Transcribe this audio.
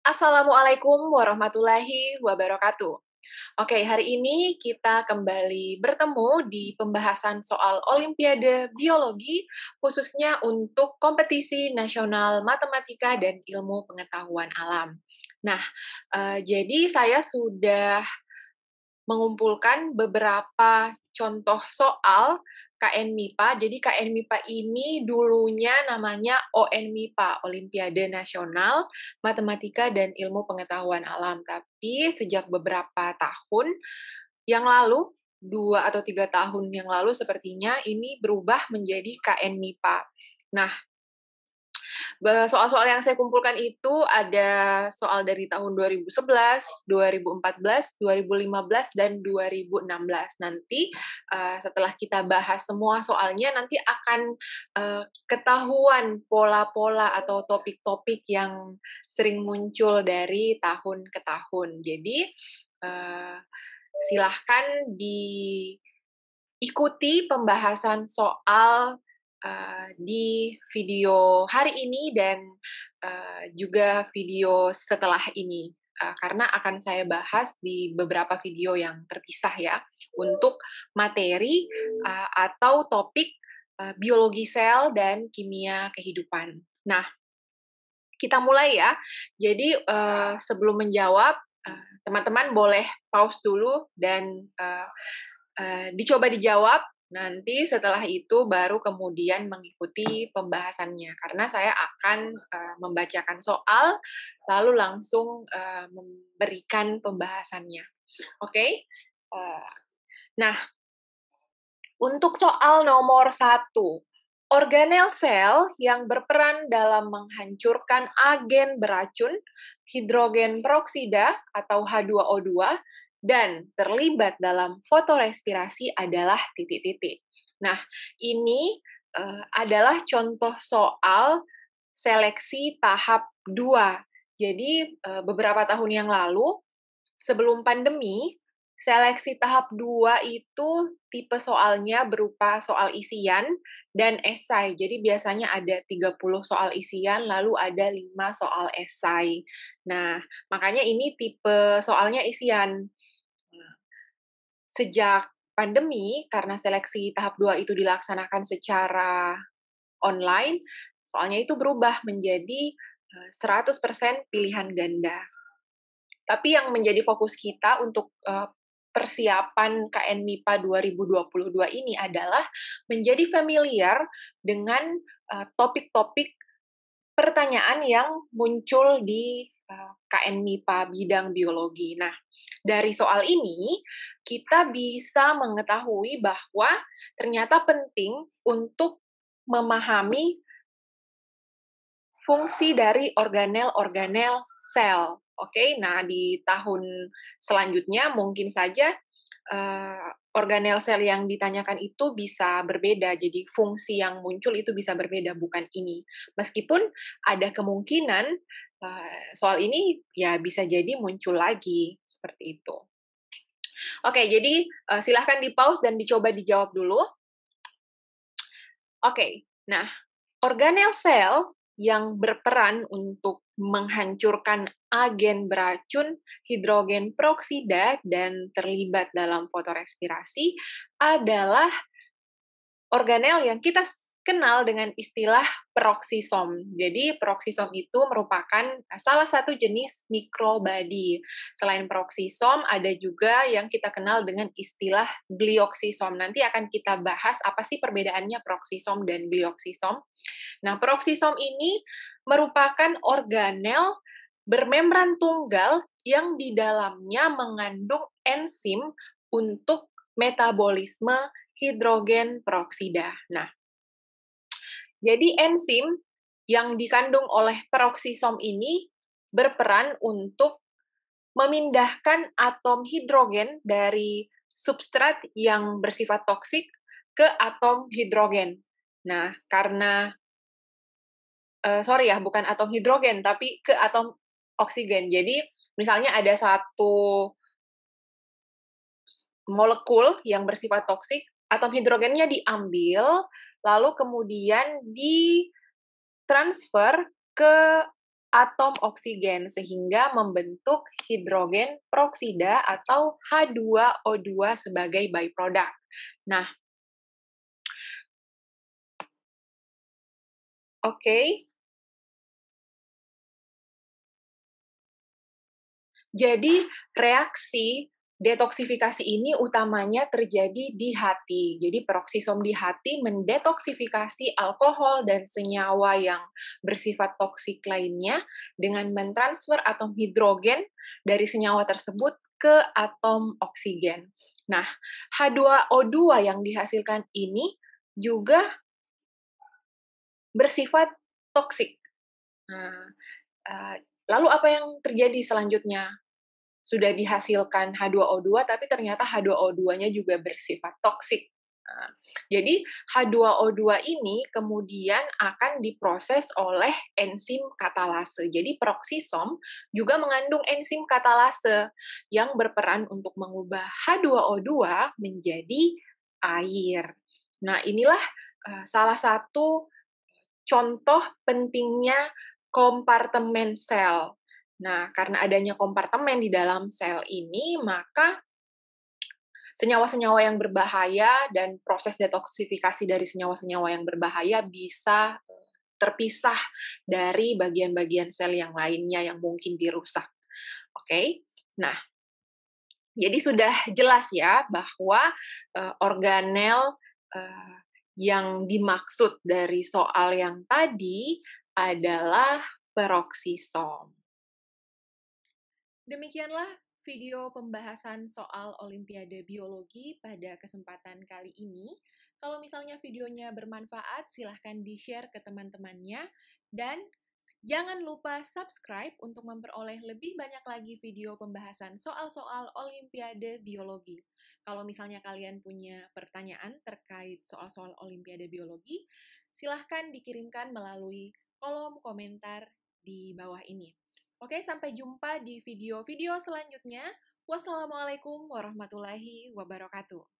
Assalamualaikum warahmatullahi wabarakatuh. Oke, hari ini kita kembali bertemu di pembahasan soal Olimpiade Biologi, khususnya untuk kompetisi nasional matematika dan ilmu pengetahuan alam. Nah, eh, jadi saya sudah mengumpulkan beberapa contoh soal KN MIPA. Jadi KN MIPA ini dulunya namanya ON MIPA, Olimpiade Nasional Matematika dan Ilmu Pengetahuan Alam. Tapi sejak beberapa tahun yang lalu, dua atau tiga tahun yang lalu sepertinya ini berubah menjadi KN MIPA. Nah, Soal-soal yang saya kumpulkan itu ada soal dari tahun 2011, 2014, 2015, dan 2016. Nanti uh, setelah kita bahas semua soalnya, nanti akan uh, ketahuan pola-pola atau topik-topik yang sering muncul dari tahun ke tahun. Jadi uh, silahkan diikuti pembahasan soal Eh, di video hari ini dan uh, juga video setelah ini uh, karena akan saya bahas di beberapa video yang terpisah ya untuk materi uh, atau topik uh, biologi sel dan kimia kehidupan. Nah, kita mulai ya. Jadi uh, sebelum menjawab, teman-teman uh, boleh pause dulu dan uh, uh, dicoba dijawab Nanti setelah itu baru kemudian mengikuti pembahasannya karena saya akan uh, membacakan soal lalu langsung uh, memberikan pembahasannya. Oke. Okay? Uh, eh, nah, untuk soal nomor satu, organel sel yang berperan dalam menghancurkan agen beracun hidrogen peroksida atau H2O2 dan terlibat dalam fotorespirasi adalah titik-titik. Nah, ini uh, adalah contoh soal seleksi tahap 2. Jadi, uh, beberapa tahun yang lalu, sebelum pandemi, seleksi tahap 2 itu tipe soalnya berupa soal isian dan esai. Jadi biasanya ada 30 soal isian, lalu ada 5 soal esai. Nah, makanya ini tipe soalnya isian sejak pandemi karena seleksi tahap 2 itu dilaksanakan secara online, soalnya itu berubah menjadi 100% eh, pilihan ganda. Tapi yang menjadi fokus kita untuk eh, persiapan KN MIPA 2022 ini adalah menjadi familiar dengan eh, topik-topik pertanyaan yang muncul di Eh, KN MIPA bidang biologi. Nah, dari soal ini kita bisa mengetahui bahwa ternyata penting untuk memahami fungsi dari organel-organel sel. Oke, nah di tahun selanjutnya mungkin saja eh, organel sel yang ditanyakan itu bisa berbeda. Jadi fungsi yang muncul itu bisa berbeda, bukan ini. Meskipun ada kemungkinan eh, soal ini ya bisa jadi muncul lagi seperti itu. Oke, jadi eh, silahkan di pause dan dicoba dijawab dulu. Oke, nah organel sel yang berperan untuk menghancurkan agen beracun hidrogen peroksida dan terlibat dalam fotorespirasi adalah organel yang kita kenal dengan istilah peroksisom. Jadi peroksisom itu merupakan eh, salah satu jenis mikrobadi. Selain peroksisom, ada juga yang kita kenal dengan istilah glioksisom. Nanti akan kita bahas apa sih perbedaannya peroksisom dan glioksisom. Nah, peroksisom ini merupakan organel bermembran tunggal yang di dalamnya mengandung enzim untuk metabolisme hidrogen peroksida. Nah, jadi enzim yang dikandung oleh peroksisom ini berperan untuk memindahkan atom hidrogen dari substrat yang bersifat toksik ke atom hidrogen. Nah, karena uh, sorry ya, bukan atom hidrogen tapi ke atom oksigen. Jadi misalnya ada satu molekul yang bersifat toksik, atom hidrogennya diambil, lalu kemudian ditransfer ke atom oksigen sehingga membentuk hidrogen peroksida atau H2O2 sebagai byproduct. Nah, oke. Okay. Jadi reaksi detoksifikasi ini utamanya terjadi di hati. Jadi peroksisom di hati mendetoksifikasi alkohol dan senyawa yang bersifat toksik lainnya dengan mentransfer atom hidrogen dari senyawa tersebut ke atom oksigen. Nah, H2O2 yang dihasilkan ini juga bersifat toksik. Nah, eh, lalu apa yang terjadi selanjutnya? sudah dihasilkan H2O2 tapi ternyata H2O2-nya juga bersifat toksik. Nah, jadi H2O2 ini kemudian akan diproses oleh enzim katalase. Jadi peroksisom juga mengandung enzim katalase yang berperan untuk mengubah H2O2 menjadi air. Nah, inilah eh, salah satu contoh pentingnya kompartemen sel Nah, karena adanya kompartemen di dalam sel ini, maka senyawa-senyawa yang berbahaya dan proses detoksifikasi dari senyawa-senyawa yang berbahaya bisa eh, terpisah dari bagian-bagian sel yang lainnya yang mungkin dirusak. Oke. Okay? Nah, jadi sudah jelas ya bahwa uh, organel uh, yang dimaksud dari soal yang tadi adalah peroksisom. Demikianlah video pembahasan soal Olimpiade Biologi pada kesempatan kali ini. Kalau misalnya videonya bermanfaat, silahkan di-share ke teman-temannya. Dan jangan lupa subscribe untuk memperoleh lebih banyak lagi video pembahasan soal-soal Olimpiade Biologi. Kalau misalnya kalian punya pertanyaan terkait soal-soal Olimpiade Biologi, silahkan dikirimkan melalui kolom komentar di bawah ini. Oke, sampai jumpa di video-video selanjutnya. Wassalamualaikum warahmatullahi wabarakatuh.